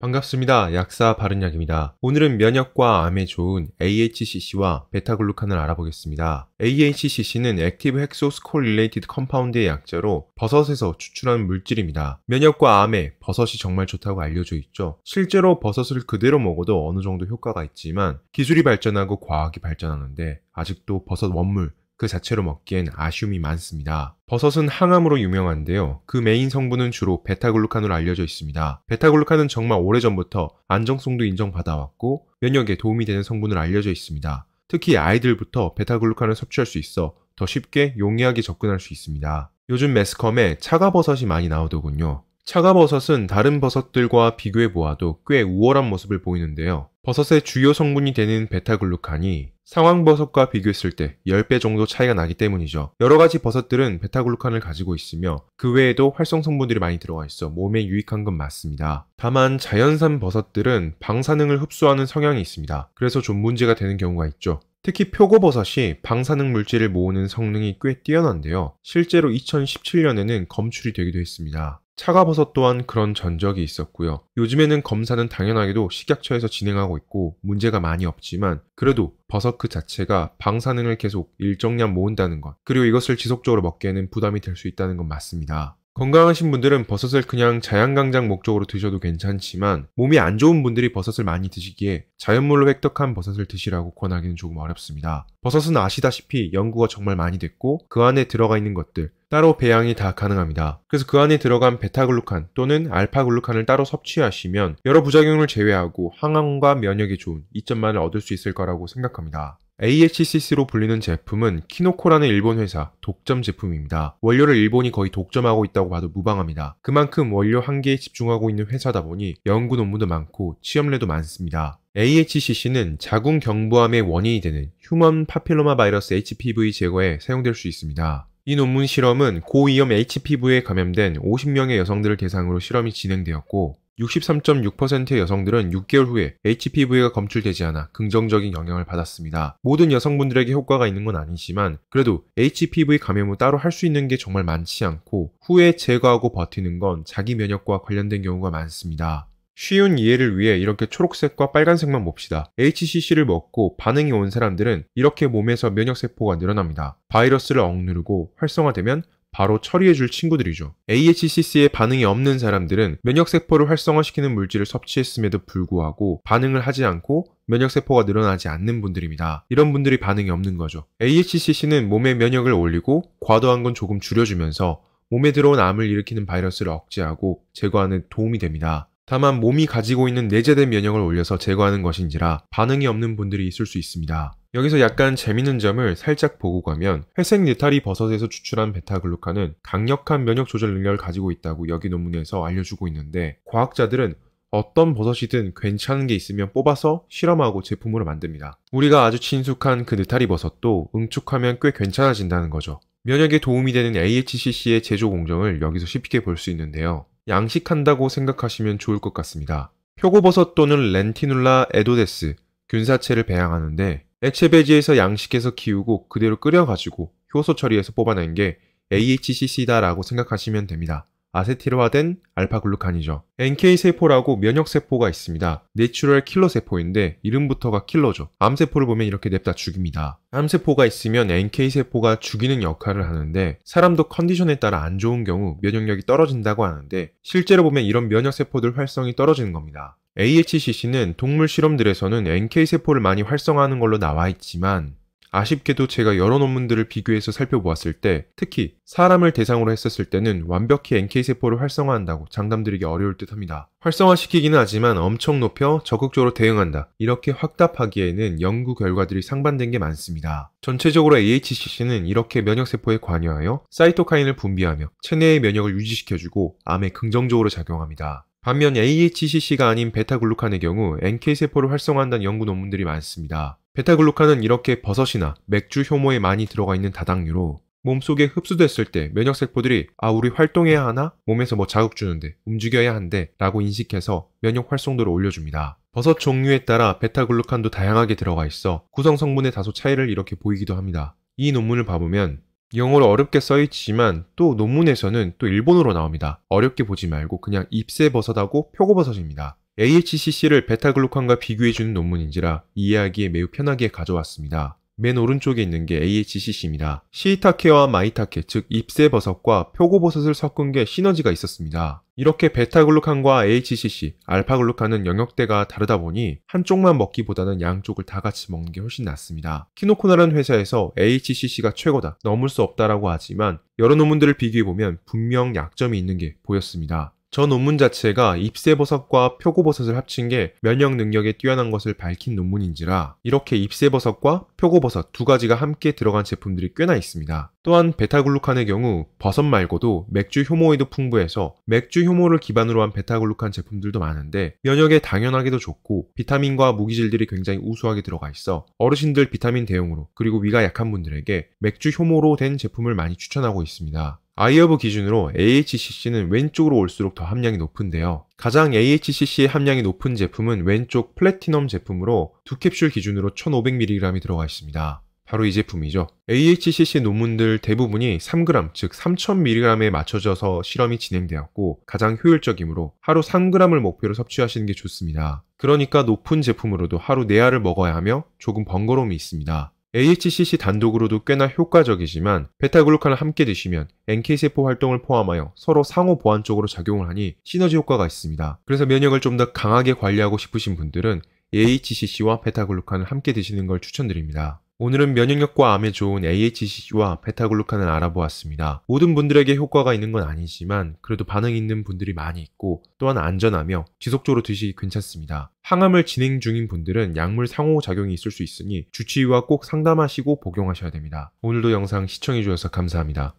반갑습니다. 약사 바른약입니다. 오늘은 면역과 암에 좋은 AHCC와 베타글루칸을 알아보겠습니다. AHCC는 액티브 헥소스 콜 릴레이티드 컴파운드의 약자로 버섯에서 추출한 물질입니다. 면역과 암에 버섯이 정말 좋다고 알려져 있죠. 실제로 버섯을 그대로 먹어도 어느 정도 효과가 있지만 기술이 발전하고 과학이 발전하는데 아직도 버섯 원물 그 자체로 먹기엔 아쉬움이 많습니다. 버섯은 항암으로 유명한데요. 그 메인 성분은 주로 베타글루칸으로 알려져 있습니다. 베타글루칸은 정말 오래전부터 안정성도 인정받아왔고 면역에 도움이 되는 성분으로 알려져 있습니다. 특히 아이들부터 베타글루칸을 섭취할 수 있어 더 쉽게 용이하게 접근할 수 있습니다. 요즘 매스컴에 차가버섯이 많이 나오더군요. 차가버섯은 다른 버섯들과 비교해 보아도 꽤 우월한 모습을 보이는데요. 버섯의 주요 성분이 되는 베타글루칸이 상황버섯과 비교했을 때 10배 정도 차이가 나기 때문이죠. 여러가지 버섯들은 베타글루칸을 가지고 있으며 그 외에도 활성 성분들이 많이 들어가 있어 몸에 유익한 건 맞습니다. 다만 자연산 버섯들은 방사능을 흡수하는 성향이 있습니다. 그래서 좀 문제가 되는 경우가 있죠. 특히 표고버섯이 방사능 물질을 모으는 성능이 꽤 뛰어난데요. 실제로 2017년에는 검출이 되기도 했습니다. 차가버섯 또한 그런 전적이 있었고요. 요즘에는 검사는 당연하게도 식약처에서 진행하고 있고 문제가 많이 없지만 그래도 버섯 그 자체가 방사능을 계속 일정량 모은다는 것 그리고 이것을 지속적으로 먹기에는 부담이 될 수 있다는 건 맞습니다. 건강하신 분들은 버섯을 그냥 자양강장 목적으로 드셔도 괜찮지만 몸이 안 좋은 분들이 버섯을 많이 드시기에 자연물로 획득한 버섯을 드시라고 권하기는 조금 어렵습니다. 버섯은 아시다시피 연구가 정말 많이 됐고 그 안에 들어가 있는 것들 따로 배양이 다 가능합니다. 그래서 그 안에 들어간 베타글루칸 또는 알파글루칸을 따로 섭취하시면 여러 부작용을 제외하고 항암과 면역에 좋은 이점만을 얻을 수 있을 거라고 생각합니다. AHCC로 불리는 제품은 키노코라는 일본 회사 독점 제품입니다. 원료를 일본이 거의 독점하고 있다고 봐도 무방합니다. 그만큼 원료 한 개에 집중하고 있는 회사다 보니 연구 논문도 많고 취업례도 많습니다. AHCC는 자궁 경부암의 원인이 되는 휴먼 파필로마 바이러스 HPV 제거에 사용될 수 있습니다. 이 논문 실험은 고위험 HPV에 감염된 50명의 여성들을 대상으로 실험이 진행되었고 63.6%의 여성들은 6개월 후에 HPV가 검출되지 않아 긍정적인 영향을 받았습니다. 모든 여성분들에게 효과가 있는 건 아니지만 그래도 HPV 감염 후 따로 할 수 있는 게 정말 많지 않고 후에 제거하고 버티는 건 자기 면역과 관련된 경우가 많습니다. 쉬운 이해를 위해 이렇게 초록색과 빨간색만 봅시다. HCC를 먹고 반응이 온 사람들은 이렇게 몸에서 면역세포가 늘어납니다. 바이러스를 억누르고 활성화되면 바로 처리해줄 친구들이죠. AHCC에 반응이 없는 사람들은 면역세포를 활성화시키는 물질을 섭취했음에도 불구하고 반응을 하지 않고 면역세포가 늘어나지 않는 분들입니다. 이런 분들이 반응이 없는 거죠. AHCC는 몸의 면역을 올리고 과도한 건 조금 줄여주면서 몸에 들어온 암을 일으키는 바이러스를 억제하고 제거하는 도움이 됩니다. 다만 몸이 가지고 있는 내재된 면역을 올려서 제거하는 것인지라 반응이 없는 분들이 있을 수 있습니다. 여기서 약간 재밌는 점을 살짝 보고 가면 회색 느타리 버섯에서 추출한 베타글루칸은 강력한 면역 조절 능력을 가지고 있다고 여기 논문에서 알려주고 있는데 과학자들은 어떤 버섯이든 괜찮은 게 있으면 뽑아서 실험하고 제품으로 만듭니다. 우리가 아주 친숙한 그 느타리 버섯도 응축하면 꽤 괜찮아진다는 거죠. 면역에 도움이 되는 AHCC의 제조 공정을 여기서 쉽게 볼 수 있는데요. 양식한다고 생각하시면 좋을 것 같습니다. 표고버섯 또는 렌티눌라 에도데스, 균사체를 배양하는데 액체 배지에서 양식해서 키우고 그대로 끓여가지고 효소 처리해서 뽑아낸 게 AHCC다라고 생각하시면 됩니다. 아세틸화된 알파글루칸이죠. NK세포라고 면역세포가 있습니다. 내추럴 킬러세포인데 이름부터가 킬러죠. 암세포를 보면 이렇게 냅다 죽입니다. 암세포가 있으면 NK세포가 죽이는 역할을 하는데 사람도 컨디션에 따라 안 좋은 경우 면역력이 떨어진다고 하는데 실제로 보면 이런 면역세포들 활성이 떨어지는 겁니다. AHCC는 동물 실험들에서는 NK세포를 많이 활성화하는 걸로 나와 있지만 아쉽게도 제가 여러 논문들을 비교해서 살펴보았을 때 특히 사람을 대상으로 했었을 때는 완벽히 NK세포를 활성화한다고 장담드리기 어려울 듯 합니다. 활성화시키기는 하지만 엄청 높여 적극적으로 대응한다. 이렇게 확답하기에는 연구 결과들이 상반된 게 많습니다. 전체적으로 AHCC는 이렇게 면역세포에 관여하여 사이토카인을 분비하며 체내의 면역을 유지시켜주고 암에 긍정적으로 작용합니다. 반면 AHCC가 아닌 베타글루칸의 경우 NK세포를 활성화한다는 연구 논문들이 많습니다. 베타글루칸은 이렇게 버섯이나 맥주 효모에 많이 들어가 있는 다당류로 몸속에 흡수됐을 때 면역세포들이 아 우리 활동해야 하나? 몸에서 뭐 자극 주는데 움직여야 한대 라고 인식해서 면역 활성도를 올려줍니다. 버섯 종류에 따라 베타글루칸도 다양하게 들어가 있어 구성 성분에 다소 차이를 이렇게 보이기도 합니다. 이 논문을 봐보면 영어로 어렵게 써있지만 또 논문에서는 또 일본어로 나옵니다. 어렵게 보지 말고 그냥 입새버섯하고 표고버섯입니다. AHCC를 베타글루칸과 비교해주는 논문인지라 이해하기에 매우 편하게 가져왔습니다. 맨 오른쪽에 있는 게 AHCC입니다. 시이타케와 마이타케 즉 잎새버섯과 표고버섯을 섞은 게 시너지가 있었습니다. 이렇게 베타글루칸과 AHCC, 알파글루칸은 영역대가 다르다 보니 한쪽만 먹기보다는 양쪽을 다 같이 먹는 게 훨씬 낫습니다. 키노코나라는 회사에서 AHCC가 최고다, 넘을 수 없다라고 하지만 여러 논문들을 비교해보면 분명 약점이 있는 게 보였습니다. 저 논문 자체가 잎새버섯과 표고버섯을 합친 게 면역 능력에 뛰어난 것을 밝힌 논문인지라 이렇게 잎새버섯과 표고버섯 두 가지가 함께 들어간 제품들이 꽤나 있습니다. 또한 베타글루칸의 경우 버섯 말고도 맥주 효모에도 풍부해서 맥주 효모를 기반으로 한 베타글루칸 제품들도 많은데 면역에 당연하게도 좋고 비타민과 무기질들이 굉장히 우수하게 들어가 있어 어르신들 비타민 대용으로 그리고 위가 약한 분들에게 맥주 효모로 된 제품을 많이 추천하고 있습니다. 아이어브 기준으로 AHCC는 왼쪽으로 올수록 더 함량이 높은데요. 가장 AHCC의 함량이 높은 제품은 왼쪽 플래티넘 제품으로 두 캡슐 기준으로 1500mg이 들어가 있습니다. 바로 이 제품이죠. AHCC 논문들 대부분이 3g, 즉 3000mg에 맞춰져서 실험이 진행되었고 가장 효율적이므로 하루 3g을 목표로 섭취하시는 게 좋습니다. 그러니까 높은 제품으로도 하루 4알을 먹어야 하며 조금 번거로움이 있습니다. AHCC 단독으로도 꽤나 효과적이지만 베타글루칸을 함께 드시면 NK세포 활동을 포함하여 서로 상호 보완쪽으로 작용을 하니 시너지 효과가 있습니다. 그래서 면역을 좀 더 강하게 관리하고 싶으신 분들은 AHCC와 베타글루칸을 함께 드시는 걸 추천드립니다. 오늘은 면역력과 암에 좋은 AHCC와 베타글루칸을 알아보았습니다. 모든 분들에게 효과가 있는 건 아니지만 그래도 반응 있는 분들이 많이 있고 또한 안전하며 지속적으로 드시기 괜찮습니다. 항암을 진행 중인 분들은 약물 상호작용이 있을 수 있으니 주치의와 꼭 상담하시고 복용하셔야 됩니다. 오늘도 영상 시청해주셔서 감사합니다.